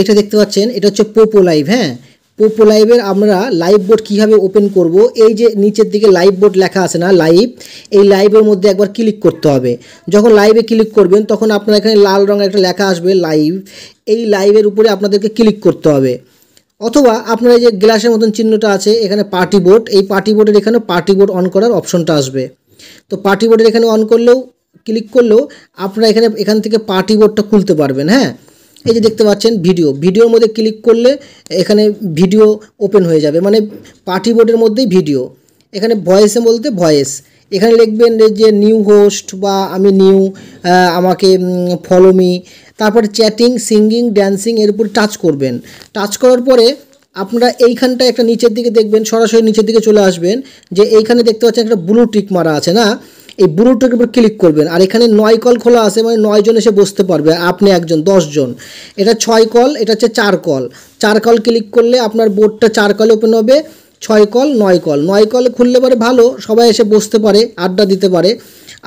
এটা দেখতে পাচ্ছেন এটা হচ্ছে পোপো লাইভ হ্যাঁ পোপো লাইভের আমরা লাইভ বোর্ড কীভাবে ওপেন করব এই যে নিচের দিকে লাইভ বোর্ড লেখা আছে না লাইভ এই লাইভের মধ্যে একবার ক্লিক করতে হবে যখন লাইভে ক্লিক করবেন তখন আপনার এখানে লাল রঙের একটা লেখা আসবে লাইভ এই লাইভের উপরে আপনাদেরকে ক্লিক করতে হবে অথবা আপনার এই যে গ্লাসের মতন চিহ্নটা আছে এখানে পার্টি বোর্ড এই পার্টি বোর্ডের এখানে পার্টি বোর্ড অন করার অপশনটা আসবে তো পার্টি বোর্ডের এখানে অন করলেও ক্লিক করলেও আপনারা এখানে এখান থেকে পার্টি বোর্ডটা খুলতে পারবেন হ্যাঁ এই যে দেখতে পাচ্ছেন ভিডিও ভিডিওর মধ্যে ক্লিক করলে এখানে ভিডিও ওপেন হয়ে যাবে মানে পার্টি বোর্ডের মধ্যেই ভিডিও এখানে ভয়েসে বলতে ভয়েস এখানে লিখবেন যে নিউ হোস্ট বা আমি নিউ আমাকে ফলো মি তারপরে চ্যাটিং সিঙ্গিং ড্যান্সিং এর উপর টাচ করবেন টাচ করার পরে আপনারা এইখানটা একটা নিচের দিকে দেখবেন সরাসরি নিচের দিকে চলে আসবেন যে এইখানে দেখতে পাচ্ছেন একটা ব্লু টিক মারা আছে না এই বুড়োটার উপর ক্লিক করবেন আর এখানে নয় কল খোলা আছে মানে নয়জন এসে বসতে পারবে আপনি একজন দশজন এটা ছয় কল এটা হচ্ছে চার কল চার কল ক্লিক করলে আপনার বোর্ডটা চার কলে ওপেন হবে ছয় কল নয় কল নয় কল খুললে পরে ভালো সবাই এসে বসতে পারে আড্ডা দিতে পারে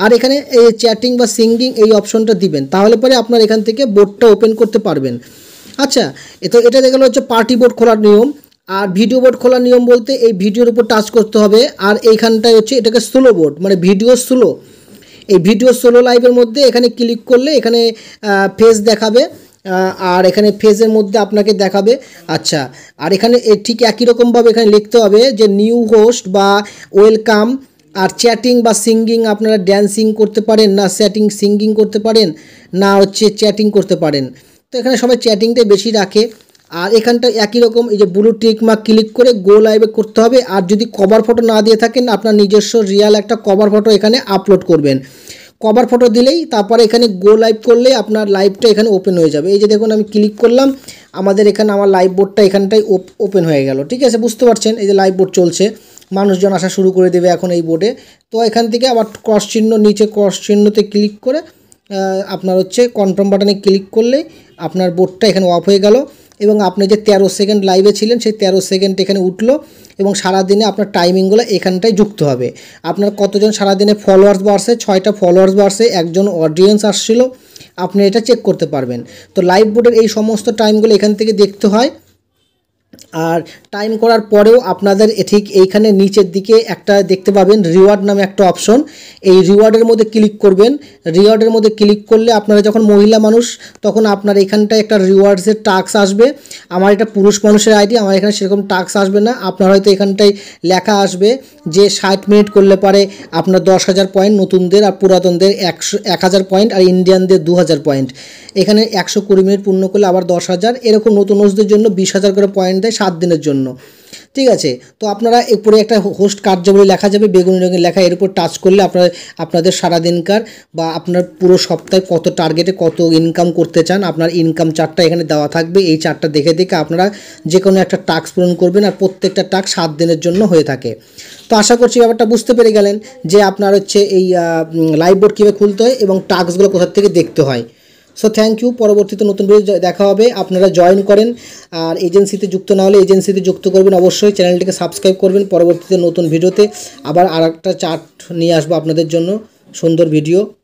আর এখানে এই চ্যাটিং বা সিঙ্গিং এই অপশনটা দিবেন তাহলে পরে আপনার এখান থেকে বোর্ডটা ওপেন করতে পারবেন আচ্ছা এ তো এটা দেখা হচ্ছে পার্টি বোর্ড খোলার নিয়ম আর ভিডিও বোর্ড খোলার নিয়ম বলতে এই ভিডিওর উপর টাচ করতে হবে আর এইখানটায় হচ্ছে এটাকে স্লো বোর্ড মানে ভিডিও স্লো এই ভিডিও স্লো লাইভের মধ্যে এখানে ক্লিক করলে এখানে ফেস দেখাবে আর এখানে ফেজের মধ্যে আপনাকে দেখাবে আচ্ছা আর এখানে ঠিক একই রকমভাবে এখানে লিখতে হবে যে নিউ হোস্ট বা ওয়েলকাম আর চ্যাটিং বা সিঙ্গিং আপনারা ড্যান্সিং করতে পারেন না চ্যাটিং সিঙ্গিং করতে পারেন না হচ্ছে চ্যাটিং করতে পারেন তো এখানে সবাই চ্যাটিংটাই বেশি রাখে আর এখানটা একই রকম এই যে ব্লু টিক মার্ক ক্লিক করে গো লাইভে করতে হবে আর যদি কভার ফটো না দিয়ে থাকেন আপনার নিজস্ব রিয়াল একটা কভার ফটো এখানে আপলোড করবেন কভার ফটো দিলেই তারপরে এখানে গো লাইভ করলে আপনার লাইভটা এখানে ওপেন হয়ে যাবে এই যে দেখুন আমি ক্লিক করলাম আমাদের এখানে আমার লাইভ বোর্ডটা এখানটাই ওপেন হয়ে গেল ঠিক আছে বুঝতে পারছেন এই যে লাইভ বোর্ড চলছে মানুষজন আসা শুরু করে দেবে এখন এই বোর্ডে তো এখান থেকে আবার ক্রস চিহ্ন নিচে ক্রস চিহ্নতে ক্লিক করে আপনার হচ্ছে কনফার্ম বাটনে ক্লিক করলে আপনার বোর্ডটা এখানে অফ হয়ে গেল এবং আপনি যে তেরো সেকেন্ড লাইভে ছিলেন সেই তেরো সেকেন্ড এখানে উঠলো এবং সারাদিনে আপনার টাইমিংগুলো এখানটায় যুক্ত হবে আপনার কতজন সারাদিনে ফলোয়ার্স বাড়ছে ছয়টা ফলোয়ার্স বাড়ছে একজন অডিয়েন্স আসছিলো আপনি এটা চেক করতে পারবেন তো লাইভ বোর্ডের এই সমস্ত টাইমগুলো এখান থেকে দেখতে হয় আর টাইম করার পরেও আপনাদের ঠিক এইখানে নিচের দিকে একটা দেখতে পাবেন রিওয়ার্ড নামে একটা অপশন এই রিওয়ার্ডের মধ্যে ক্লিক করবেন রিওয়ার্ডের মধ্যে ক্লিক করলে আপনারা যখন মহিলা মানুষ তখন আপনার এখানটায় একটা রিওয়ার্ডসের টাক্স আসবে আমার এটা পুরুষ মানুষের আইডি আমার এখানে সেরকম টাক্স আসবে না আপনার হয়তো এখানটায় লেখা আসবে যে ষাট মিনিট করলে পারে আপনার দশ হাজার পয়েন্ট নতুনদের আর পুরাতনদের একশো এক হাজার পয়েন্ট আর ইন্ডিয়ানদের দু হাজার পয়েন্ট এখানে একশো কুড়ি মিনিট পূর্ণ করলে আবার দশ হাজার এরকম নতুন নতুনদের জন্য বিশ হাজার করে পয়েন্ট দেয় সাত দিনের জন্য ঠিক আছে তো আপনারা উপরে একটা হোস্ট কার্যাবলী লেখা যাবে বেগুনি রঙের লেখা এর উপর টাচ করলে আপনারা আপনাদের সারাদিনকার বা আপনার পুরো সপ্তাহে কত টার্গেটে কত ইনকাম করতে চান আপনার ইনকাম চারটা এখানে দেওয়া থাকবে এই চারটা দেখে দেখে আপনারা যে কোনো একটা টাস্ক পূরণ করবেন আর প্রত্যেকটা টাস্ক সাত দিনের জন্য হয়ে থাকে তো আশা করছি ব্যাপারটা বুঝতে পেরে গেলেন যে আপনার হচ্ছে এই লাইভ বোর্ড কীভাবে খুলতে হয় এবং টাস্কগুলো কোথার থেকে দেখতে হয় সো থ্যাংক ইউ পরবর্তীতে নতুন ভিডিও দেখা হবে আপনারা জয়েন করেন আর এজেন্সিতে যুক্ত না হলে এজেন্সিতে যুক্ত করবেন অবশ্যই চ্যানেলটিকে সাবস্ক্রাইব করবেন পরবর্তীতে নতুন ভিডিওতে আবার আর চার্ট নিয়ে আসবো আপনাদের জন্য সুন্দর ভিডিও